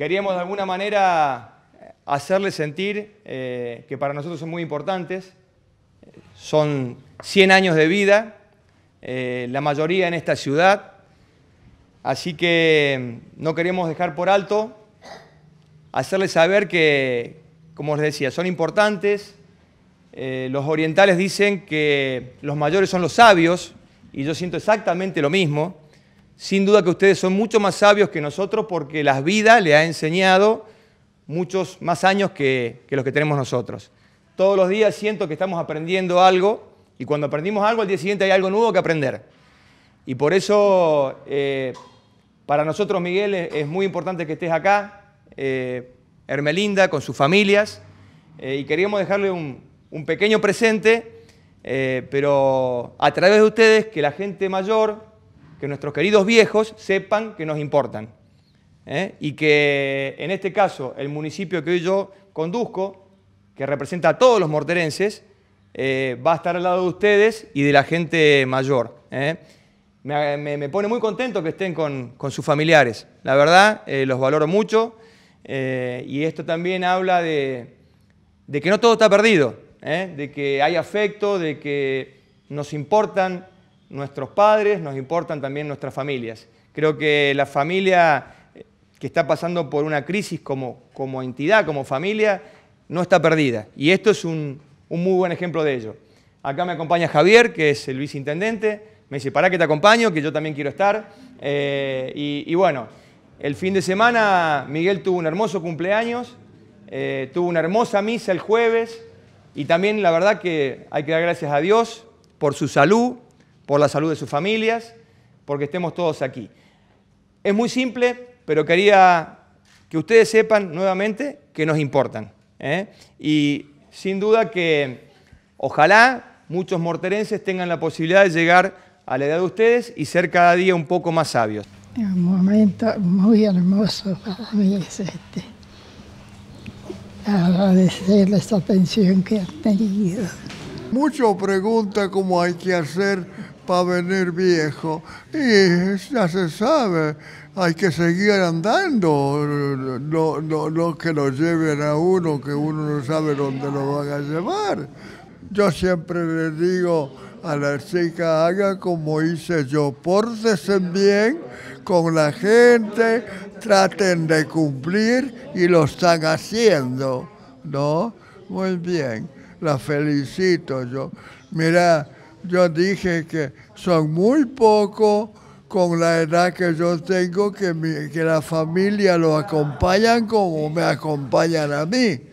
Queríamos de alguna manera eh, hacerles sentir eh, que para nosotros son muy importantes. Son 100 años de vida, eh, la mayoría en esta ciudad. Así que mm, no queremos dejar por alto hacerles saber que, como les decía, son importantes. los orientales dicen que los mayores son los sabios, y yo siento exactamente lo mismo. Sin duda que ustedes son mucho más sabios que nosotros porque la vida le ha enseñado muchos más años que, los que tenemos nosotros. Todos los días siento que estamos aprendiendo algo y cuando aprendimos algo, al día siguiente hay algo nuevo que aprender. Y por eso, eh, para nosotros, Miguel, es, muy importante que estés acá, eh, Hermelinda, con sus familias, eh, y queríamos dejarle un pequeño presente, pero a través de ustedes, que la gente mayor, que nuestros queridos viejos sepan que nos importan. ¿eh? Y que en este caso el municipio que hoy yo conduzco, que representa a todos los morterenses, eh, va a estar al lado de ustedes y de la gente mayor. ¿eh? Me, pone muy contento que estén con, sus familiares. La verdad, los valoro mucho. y esto también habla de, de, que no todo está perdido, de que hay afecto, de que nos importan nuestros padres, nos importan también nuestras familias. Creo que la familia que está pasando por una crisis como, como entidad, como familia, no está perdida. Y esto es un, muy buen ejemplo de ello. Acá me acompaña Javier, que es el viceintendente. Me dice, para que te acompaño, que yo también quiero estar. Eh, y, bueno, el fin de semana Miguel tuvo un hermoso cumpleaños, eh, tuvo una hermosa misa el jueves. Y también la verdad que hay que dar gracias a Dios por su salud, por la salud de sus familias, porque estemos todos aquí. Es muy simple, pero quería que ustedes sepan nuevamente que nos importan. ¿eh? Y sin duda que ojalá muchos morterenses tengan la posibilidad de llegar a la edad de ustedes y ser cada día un poco más sabios. un momento muy hermoso para mí es este. Agradecerles la atención que han tenido. Muchos preguntan cómo hay que hacer a venir viejo. Y ya se sabe, hay que seguir andando, no, que lo lleven a uno, que uno no sabe dónde lo van a llevar. Yo siempre le digo a la chica, haga como hice yo, pórtese bien con la gente, traten de cumplir y lo están haciendo, ¿no? Muy bien, la felicito yo. Mira, yo dije que son muy pocos con la edad que yo tengo, que, mi, que la familia lo acompañan como me acompañan a mí.